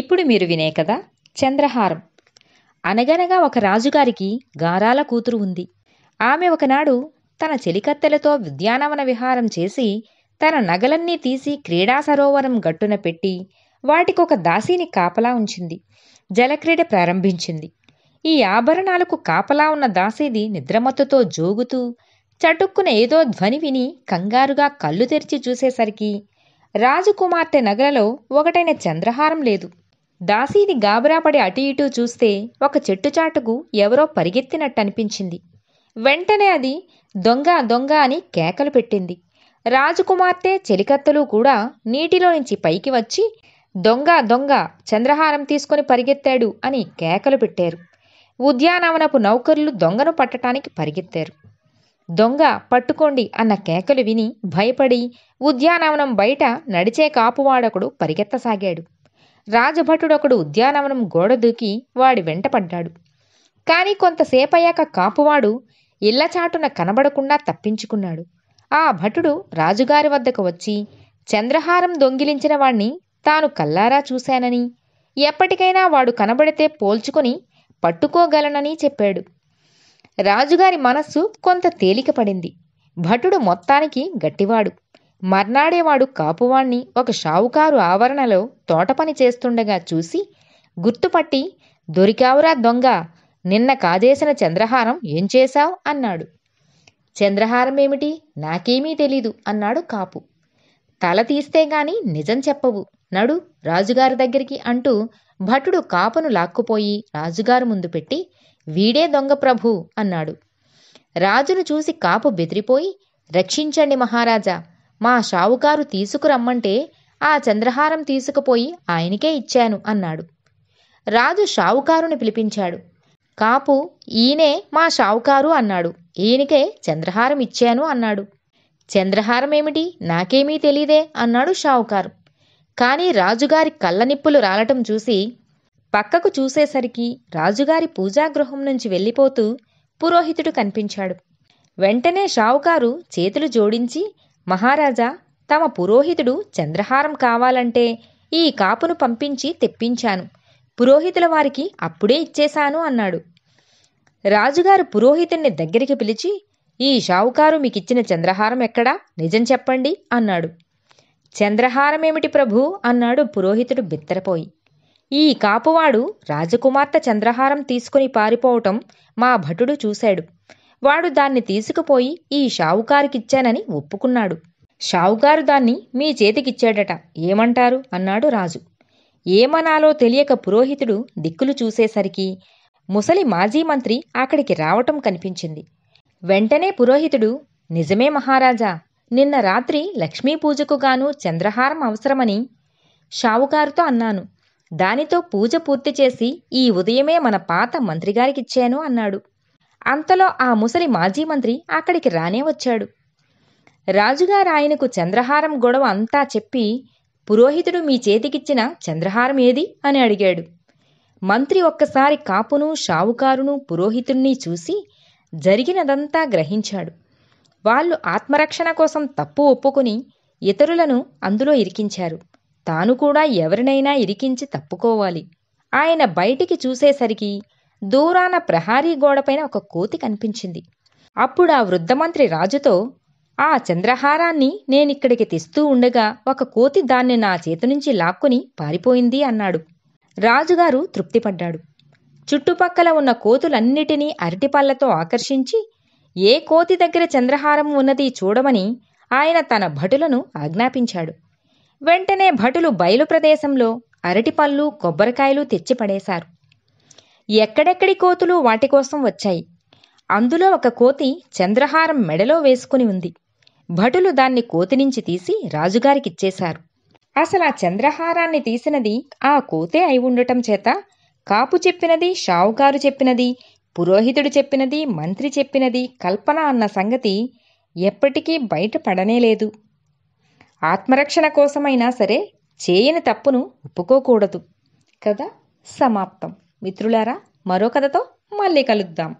ఇప్పుడు మీరు వినే కదా చంద్రహారం అనగనగా ఒక రాజుగారికి గారాల కూతురు ఉంది ఆమె ఒకనాడు తన చెలికత్తెలతో ఉద్యానవన విహారం చేసి తన నగలన్నీ తీసి క్రీడా సరోవరం గట్టున పెట్టి వాటికొక దాసీని కాపలా ఉంచింది జలక్రీడ ప్రారంభించింది ఈ ఆభరణాలకు కాపలా ఉన్న దాసీది నిద్రమత్తుతో జోగుతూ చటుక్కున ఏదో ధ్వని విని కంగారుగా కళ్ళు తెరిచి చూసేసరికి రాజకుమార్తె నగలలో ఒకటైన చంద్రహారం లేదు దాసీది గాబరాపడి అటు ఇటు చూస్తే ఒక చెట్టు చాటుకు ఎవరో పరిగెత్తినట్టనిపించింది వెంటనే అది దొంగ దొంగ అని కేకలు పెట్టింది రాజకుమార్తె చెలికత్తలు కూడా నీటిలో నుంచి పైకి వచ్చి దొంగ దొంగ చంద్రహారం తీసుకొని పరిగెత్తాడు అని కేకలు పెట్టారు ఉద్యానవనపు నౌకర్లు దొంగను పట్టడానికి పరిగెత్తారు దొంగ పట్టుకోండి అన్న కేకలు విని భయపడి ఉద్యానవనం బయట నడిచే కాపువాడకుడు పరిగెత్తసాగాడు రాజభటుడొకడు ఉద్యానవనం గోడ దూకి వాడి వెంట పడ్డాడు కానీ కొంతసేపయ్యాక కాపువాడు ఇళ్లచాటున కనబడకుండా తప్పించుకున్నాడు ఆ భటుడు రాజుగారి వద్దకు వచ్చి చంద్రహారం దొంగిలించిన వాణ్ణి తాను కల్లారా చూశానని ఎప్పటికైనా వాడు కనబడితే పోల్చుకొని పట్టుకోగలనని చెప్పాడు రాజుగారి మనస్సు కొంత తేలికపడింది భటుడు మొత్తానికి గట్టివాడు మర్నాడేవాడు కాపువాణ్ణి ఒక షావుకారు ఆవరణలో తోటపని చేస్తుండగా చూసి గుర్తుపట్టి దొరికావురా దొంగ నిన్న కాజేసిన చంద్రహారం ఏం చేశావు అన్నాడు చంద్రహారం ఏమిటి నాకేమీ తెలీదు అన్నాడు కాపు తల తీస్తే గాని నిజం చెప్పవు నడు రాజుగారి దగ్గరికి అంటూ భటుడు కాపును లాక్కుపోయి రాజుగారు ముందు పెట్టి వీడే దొంగ ప్రభు అన్నాడు రాజును చూసి కాపు బెదిరిపోయి రక్షించండి మహారాజా మా షావుకారు తీసుకురమ్మంటే ఆ చంద్రహారం తీసుకుపోయి ఆయనకే ఇచ్చాను అన్నాడు రాజు షావుకారుని పిలిపించాడు కాపు ఈయనే మా షావుకారు అన్నాడు ఈయనకే చంద్రహారం ఇచ్చాను అన్నాడు చంద్రహారం ఏమిటి నాకేమీ తెలీదే అన్నాడు షావుకారు కానీ రాజుగారి కళ్ళనిప్పులు రాలటం చూసి పక్కకు చూసేసరికి రాజుగారి పూజాగృహం నుంచి వెళ్ళిపోతూ పురోహితుడు కనిపించాడు వెంటనే షావుకారు చేతులు జోడించి మహారాజా తమ పురోహితుడు చంద్రహారం కావాలంటే ఈ కాపును పంపించి తెప్పించాను పురోహితుల వారికి అప్పుడే ఇచ్చేశాను అన్నాడు రాజుగారు పురోహితుణ్ణి దగ్గరికి పిలిచి ఈ షావుకారు మీకిచ్చిన చంద్రహారం ఎక్కడా నిజం చెప్పండి అన్నాడు చంద్రహారమేమిటి ప్రభు అన్నాడు పురోహితుడు బిత్తరపోయి ఈ కాపువాడు రాజకుమార్తె చంద్రహారం తీసుకుని పారిపోవటం మా భటుడు చూశాడు వాడు దాన్ని తీసుకుపోయి ఈ షావుకారికిచ్చానని ఒప్పుకున్నాడు షావుకారు దాన్ని మీ చేతికిచ్చాడట ఏమంటారు అన్నాడు రాజు ఏమనాలో తెలియక పురోహితుడు దిక్కులు చూసేసరికి ముసలి మాజీ మంత్రి అక్కడికి రావటం కనిపించింది వెంటనే పురోహితుడు నిజమే మహారాజా నిన్న రాత్రి లక్ష్మీ చంద్రహారం అవసరమని షావుకారుతో అన్నాను దానితో పూజ పూర్తి చేసి ఈ ఉదయమే మన పాత మంత్రిగారికిచ్చాను అన్నాడు అంతలో ఆ ముసలి మాజీ మంత్రి అక్కడికి రానే వచ్చాడు రాజుగారు ఆయనకు చంద్రహారం గొడవ అంతా చెప్పి పురోహితుడు మీ చేతికిచ్చిన చంద్రహారం ఏది అని అడిగాడు మంత్రి ఒక్కసారి కాపును షావుకారును పురోహితుణ్ణి చూసి జరిగినదంతా గ్రహించాడు వాళ్ళు ఆత్మరక్షణ కోసం తప్పు ఒప్పుకుని ఇతరులను అందులో ఇరికించారు తాను కూడా ఎవరినైనా ఇరికించి తప్పుకోవాలి ఆయన బయటికి చూసేసరికి దూరాన ప్రహారీ గోడపైన ఒక కోతి కనిపించింది అప్పుడు ఆ వృద్ధమంత్రి రాజుతో ఆ చంద్రహారాన్ని నేనిక్కడికి తెస్తూ ఉండగా ఒక కోతి దాన్ని నా చేతి లాక్కుని పారిపోయింది అన్నాడు రాజుగారు తృప్తిపడ్డాడు చుట్టుపక్కల ఉన్న కోతులన్నిటినీ అరటిపళ్లతో ఆకర్షించి ఏ కోతి దగ్గర చంద్రహారం ఉన్నది చూడమని ఆయన తన భటులను ఆజ్ఞాపించాడు వెంటనే భటులు బయలు ప్రదేశంలో అరటిపళ్ళు కొబ్బరికాయలు తెచ్చిపడేశారు ఎక్కడెక్కడి కోతులు వాటి కోసం వచ్చాయి అందులో ఒక కోతి చంద్రహారం మెడలో వేసుకుని ఉంది భటులు దాన్ని కోతి నుంచి తీసి రాజుగారికిచ్చేశారు అసలు ఆ చంద్రహారాన్ని తీసినది ఆ కోతే అయి ఉండటం చేత కాపు చెప్పినది షావుగారు చెప్పినది పురోహితుడు చెప్పినది మంత్రి చెప్పినది కల్పన అన్న సంగతి ఎప్పటికీ బయటపడనే లేదు ఆత్మరక్షణ కోసమైనా సరే చేయని తప్పును ఒప్పుకోకూడదు కదా సమాప్తం మిత్రులారా మరో కథతో మళ్ళీ కలుద్దాం